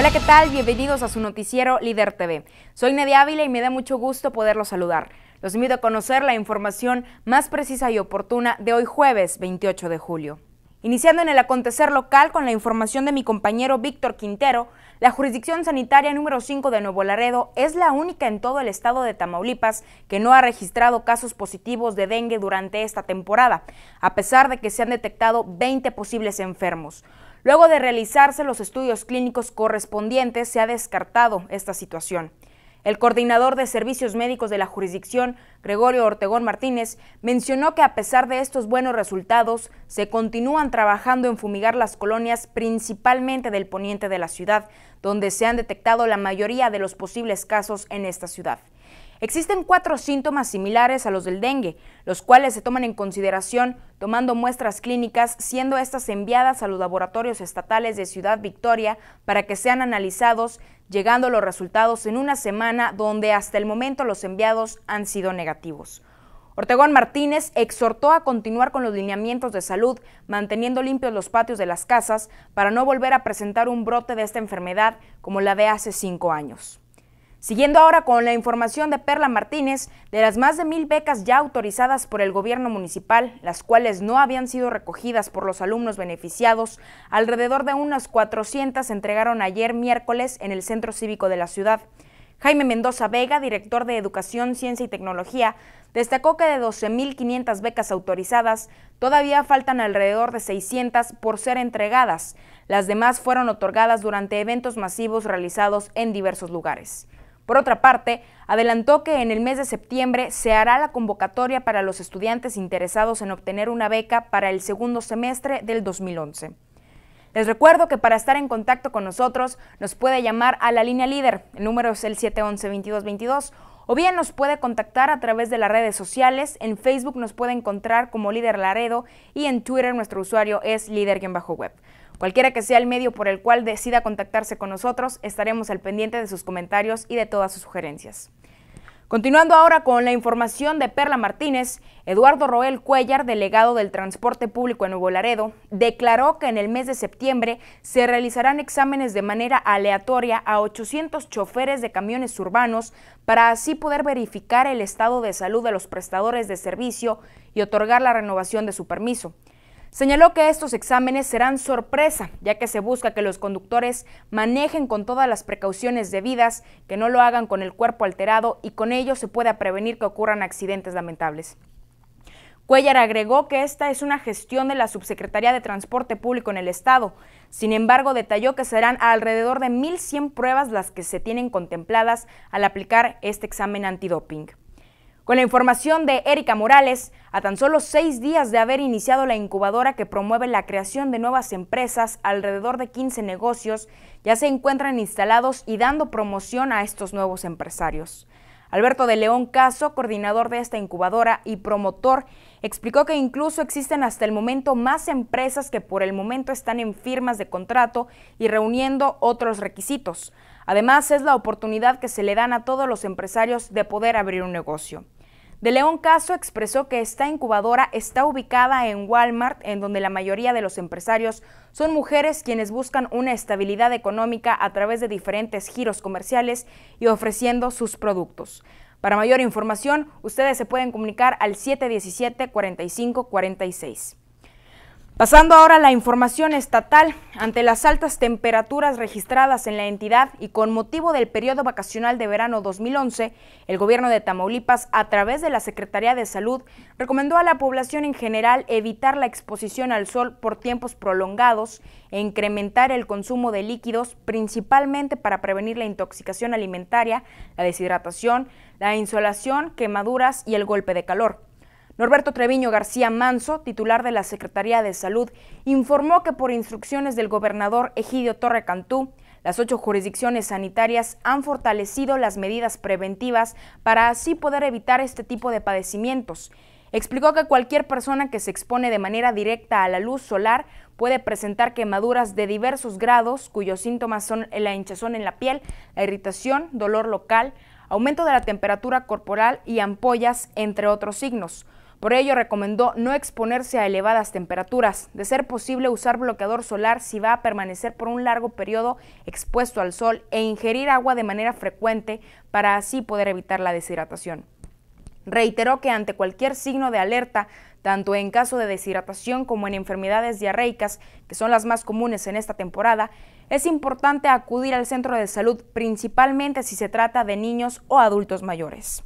Hola, ¿qué tal? Bienvenidos a su noticiero Líder TV. Soy Nadia Ávila y me da mucho gusto poderlos saludar. Los invito a conocer la información más precisa y oportuna de hoy jueves 28 de julio. Iniciando en el acontecer local con la información de mi compañero Víctor Quintero, la jurisdicción sanitaria número 5 de Nuevo Laredo es la única en todo el estado de Tamaulipas que no ha registrado casos positivos de dengue durante esta temporada, a pesar de que se han detectado 20 posibles enfermos. Luego de realizarse los estudios clínicos correspondientes, se ha descartado esta situación. El coordinador de servicios médicos de la jurisdicción, Gregorio Ortegón Martínez, mencionó que a pesar de estos buenos resultados, se continúan trabajando en fumigar las colonias principalmente del poniente de la ciudad, donde se han detectado la mayoría de los posibles casos en esta ciudad. Existen cuatro síntomas similares a los del dengue, los cuales se toman en consideración tomando muestras clínicas, siendo estas enviadas a los laboratorios estatales de Ciudad Victoria para que sean analizados, llegando los resultados en una semana donde hasta el momento los enviados han sido negativos. Ortegón Martínez exhortó a continuar con los lineamientos de salud, manteniendo limpios los patios de las casas para no volver a presentar un brote de esta enfermedad como la de hace cinco años. Siguiendo ahora con la información de Perla Martínez, de las más de mil becas ya autorizadas por el gobierno municipal, las cuales no habían sido recogidas por los alumnos beneficiados, alrededor de unas 400 se entregaron ayer miércoles en el Centro Cívico de la ciudad. Jaime Mendoza Vega, director de Educación, Ciencia y Tecnología, destacó que de 12.500 becas autorizadas, todavía faltan alrededor de 600 por ser entregadas. Las demás fueron otorgadas durante eventos masivos realizados en diversos lugares. Por otra parte, adelantó que en el mes de septiembre se hará la convocatoria para los estudiantes interesados en obtener una beca para el segundo semestre del 2011. Les recuerdo que para estar en contacto con nosotros nos puede llamar a la línea líder, el número es el 711-2222, o bien nos puede contactar a través de las redes sociales, en Facebook nos puede encontrar como Líder Laredo y en Twitter nuestro usuario es líder-web. Cualquiera que sea el medio por el cual decida contactarse con nosotros, estaremos al pendiente de sus comentarios y de todas sus sugerencias. Continuando ahora con la información de Perla Martínez, Eduardo Roel Cuellar, delegado del Transporte Público en Nuevo Laredo, declaró que en el mes de septiembre se realizarán exámenes de manera aleatoria a 800 choferes de camiones urbanos para así poder verificar el estado de salud de los prestadores de servicio y otorgar la renovación de su permiso. Señaló que estos exámenes serán sorpresa, ya que se busca que los conductores manejen con todas las precauciones debidas, que no lo hagan con el cuerpo alterado y con ello se pueda prevenir que ocurran accidentes lamentables. Cuellar agregó que esta es una gestión de la Subsecretaría de Transporte Público en el Estado. Sin embargo, detalló que serán alrededor de 1.100 pruebas las que se tienen contempladas al aplicar este examen antidoping. Con la información de Erika Morales, a tan solo seis días de haber iniciado la incubadora que promueve la creación de nuevas empresas, alrededor de 15 negocios ya se encuentran instalados y dando promoción a estos nuevos empresarios. Alberto de León Caso, coordinador de esta incubadora y promotor, explicó que incluso existen hasta el momento más empresas que por el momento están en firmas de contrato y reuniendo otros requisitos. Además, es la oportunidad que se le dan a todos los empresarios de poder abrir un negocio. De León Caso expresó que esta incubadora está ubicada en Walmart, en donde la mayoría de los empresarios son mujeres quienes buscan una estabilidad económica a través de diferentes giros comerciales y ofreciendo sus productos. Para mayor información, ustedes se pueden comunicar al 717 45 46. Pasando ahora a la información estatal, ante las altas temperaturas registradas en la entidad y con motivo del periodo vacacional de verano 2011, el gobierno de Tamaulipas, a través de la Secretaría de Salud, recomendó a la población en general evitar la exposición al sol por tiempos prolongados e incrementar el consumo de líquidos, principalmente para prevenir la intoxicación alimentaria, la deshidratación, la insolación, quemaduras y el golpe de calor. Norberto Treviño García Manso, titular de la Secretaría de Salud, informó que por instrucciones del gobernador Egidio Torre Cantú, las ocho jurisdicciones sanitarias han fortalecido las medidas preventivas para así poder evitar este tipo de padecimientos. Explicó que cualquier persona que se expone de manera directa a la luz solar puede presentar quemaduras de diversos grados, cuyos síntomas son la hinchazón en la piel, la irritación, dolor local, aumento de la temperatura corporal y ampollas, entre otros signos. Por ello recomendó no exponerse a elevadas temperaturas, de ser posible usar bloqueador solar si va a permanecer por un largo periodo expuesto al sol e ingerir agua de manera frecuente para así poder evitar la deshidratación. Reiteró que ante cualquier signo de alerta, tanto en caso de deshidratación como en enfermedades diarreicas, que son las más comunes en esta temporada, es importante acudir al centro de salud, principalmente si se trata de niños o adultos mayores.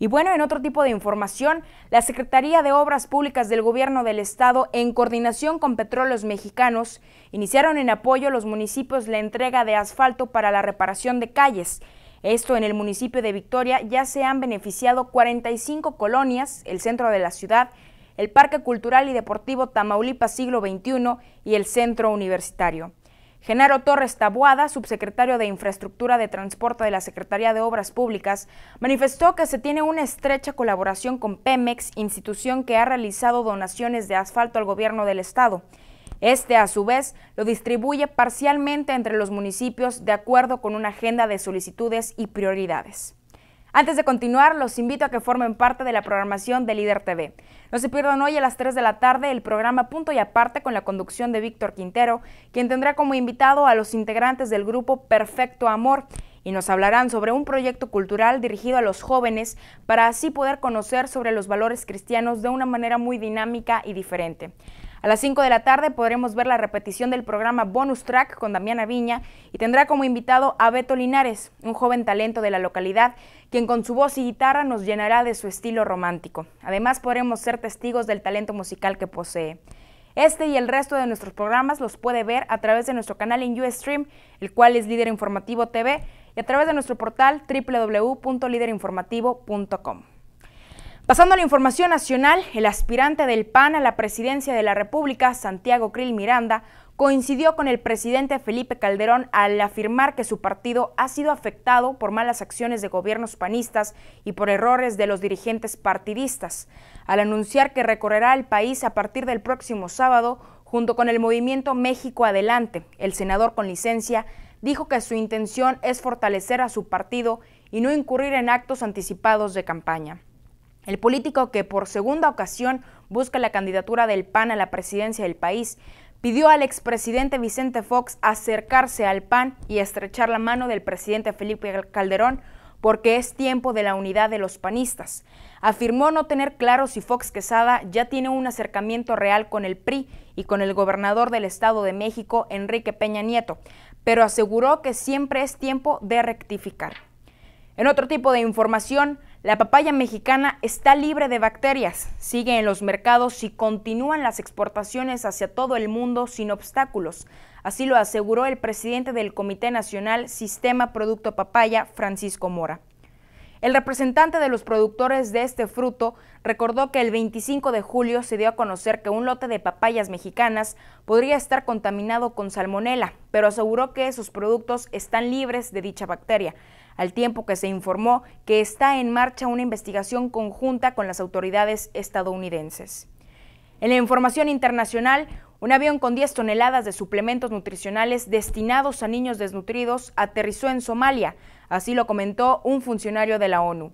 Y bueno, en otro tipo de información, la Secretaría de Obras Públicas del Gobierno del Estado, en coordinación con Petróleos Mexicanos, iniciaron en apoyo a los municipios la entrega de asfalto para la reparación de calles. Esto en el municipio de Victoria ya se han beneficiado 45 colonias, el centro de la ciudad, el Parque Cultural y Deportivo Tamaulipas Siglo XXI y el Centro Universitario. Genaro Torres Tabuada, subsecretario de Infraestructura de Transporte de la Secretaría de Obras Públicas, manifestó que se tiene una estrecha colaboración con Pemex, institución que ha realizado donaciones de asfalto al gobierno del estado. Este, a su vez, lo distribuye parcialmente entre los municipios de acuerdo con una agenda de solicitudes y prioridades. Antes de continuar, los invito a que formen parte de la programación de Líder TV. No se pierdan hoy a las 3 de la tarde el programa Punto y Aparte con la conducción de Víctor Quintero, quien tendrá como invitado a los integrantes del grupo Perfecto Amor y nos hablarán sobre un proyecto cultural dirigido a los jóvenes para así poder conocer sobre los valores cristianos de una manera muy dinámica y diferente. A las 5 de la tarde podremos ver la repetición del programa Bonus Track con Damiana Viña y tendrá como invitado a Beto Linares, un joven talento de la localidad, quien con su voz y guitarra nos llenará de su estilo romántico. Además podremos ser testigos del talento musical que posee. Este y el resto de nuestros programas los puede ver a través de nuestro canal en Ustream, el cual es Líder Informativo TV, y a través de nuestro portal www.liderinformativo.com. Pasando a la información nacional, el aspirante del PAN a la presidencia de la República, Santiago Cril Miranda, coincidió con el presidente Felipe Calderón al afirmar que su partido ha sido afectado por malas acciones de gobiernos panistas y por errores de los dirigentes partidistas, al anunciar que recorrerá el país a partir del próximo sábado junto con el movimiento México Adelante. El senador con licencia dijo que su intención es fortalecer a su partido y no incurrir en actos anticipados de campaña. El político que por segunda ocasión busca la candidatura del PAN a la presidencia del país pidió al expresidente Vicente Fox acercarse al PAN y estrechar la mano del presidente Felipe Calderón porque es tiempo de la unidad de los panistas. Afirmó no tener claro si Fox Quesada ya tiene un acercamiento real con el PRI y con el gobernador del Estado de México, Enrique Peña Nieto, pero aseguró que siempre es tiempo de rectificar. En otro tipo de información, la papaya mexicana está libre de bacterias, sigue en los mercados y continúan las exportaciones hacia todo el mundo sin obstáculos. Así lo aseguró el presidente del Comité Nacional Sistema Producto Papaya, Francisco Mora. El representante de los productores de este fruto recordó que el 25 de julio se dio a conocer que un lote de papayas mexicanas podría estar contaminado con salmonela, pero aseguró que esos productos están libres de dicha bacteria al tiempo que se informó que está en marcha una investigación conjunta con las autoridades estadounidenses. En la información internacional, un avión con 10 toneladas de suplementos nutricionales destinados a niños desnutridos aterrizó en Somalia, así lo comentó un funcionario de la ONU.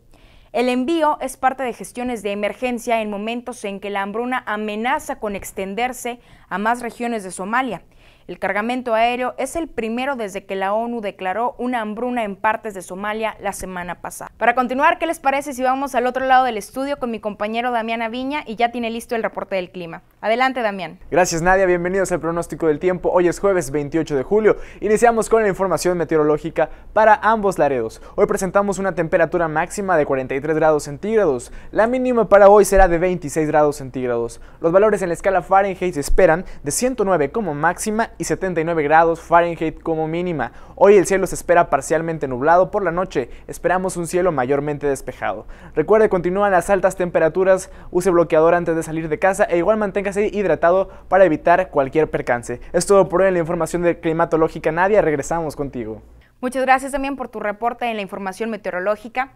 El envío es parte de gestiones de emergencia en momentos en que la hambruna amenaza con extenderse a más regiones de Somalia, el cargamento aéreo es el primero desde que la ONU declaró una hambruna en partes de Somalia la semana pasada. Para continuar, ¿qué les parece si vamos al otro lado del estudio con mi compañero Damiana Viña y ya tiene listo el reporte del clima? Adelante, Damián. Gracias, Nadia. Bienvenidos al pronóstico del tiempo. Hoy es jueves 28 de julio. Iniciamos con la información meteorológica para ambos laredos. Hoy presentamos una temperatura máxima de 43 grados centígrados. La mínima para hoy será de 26 grados centígrados. Los valores en la escala Fahrenheit se esperan de 109 como máxima y 79 grados Fahrenheit como mínima. Hoy el cielo se espera parcialmente nublado por la noche. Esperamos un cielo mayormente despejado. Recuerde, continúan las altas temperaturas, use bloqueador antes de salir de casa e igual mantenga hidratado para evitar cualquier percance. Es todo por hoy en la información de climatológica. Nadia, regresamos contigo. Muchas gracias también por tu reporte en la información meteorológica.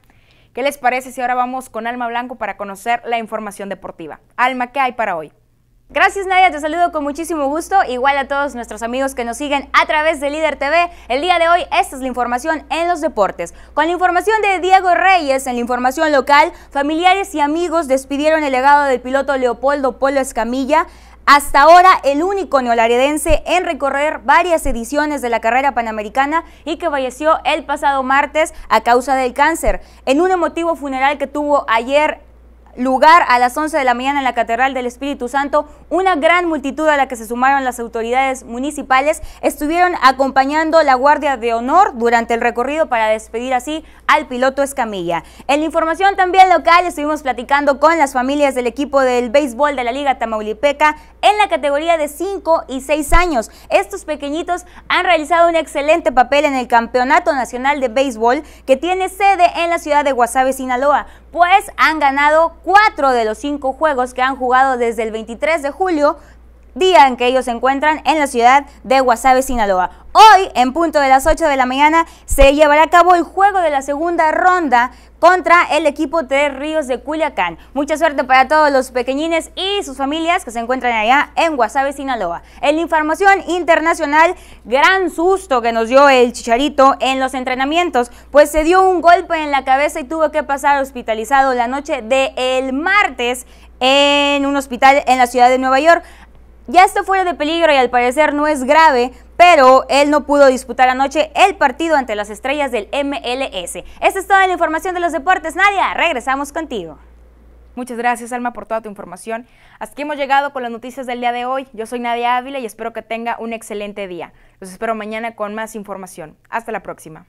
¿Qué les parece si ahora vamos con Alma Blanco para conocer la información deportiva? Alma, ¿qué hay para hoy? Gracias Nadia, te saludo con muchísimo gusto, igual a todos nuestros amigos que nos siguen a través de Líder TV. El día de hoy esta es la información en los deportes. Con la información de Diego Reyes en la información local, familiares y amigos despidieron el legado del piloto Leopoldo Polo Escamilla. Hasta ahora el único neolaredense en recorrer varias ediciones de la carrera panamericana y que falleció el pasado martes a causa del cáncer. En un emotivo funeral que tuvo ayer lugar a las 11 de la mañana en la Catedral del Espíritu Santo. Una gran multitud a la que se sumaron las autoridades municipales estuvieron acompañando la Guardia de Honor durante el recorrido para despedir así al piloto Escamilla. En la información también local estuvimos platicando con las familias del equipo del béisbol de la Liga Tamaulipeca en la categoría de 5 y 6 años. Estos pequeñitos han realizado un excelente papel en el Campeonato Nacional de Béisbol que tiene sede en la ciudad de Guasave, Sinaloa pues han ganado cuatro de los cinco juegos que han jugado desde el 23 de julio, día en que ellos se encuentran en la ciudad de Guasave, Sinaloa. Hoy, en punto de las 8 de la mañana, se llevará a cabo el juego de la segunda ronda contra el equipo de Ríos de Culiacán. Mucha suerte para todos los pequeñines y sus familias que se encuentran allá en Guasave, Sinaloa. En la información internacional, gran susto que nos dio el Chicharito en los entrenamientos, pues se dio un golpe en la cabeza y tuvo que pasar hospitalizado la noche del el martes en un hospital en la ciudad de Nueva York. Ya está fuera de peligro y al parecer no es grave, pero él no pudo disputar anoche el partido ante las estrellas del MLS. Esta es toda la información de los deportes. Nadia, regresamos contigo. Muchas gracias, Alma, por toda tu información. Hasta aquí hemos llegado con las noticias del día de hoy. Yo soy Nadia Ávila y espero que tenga un excelente día. Los espero mañana con más información. Hasta la próxima.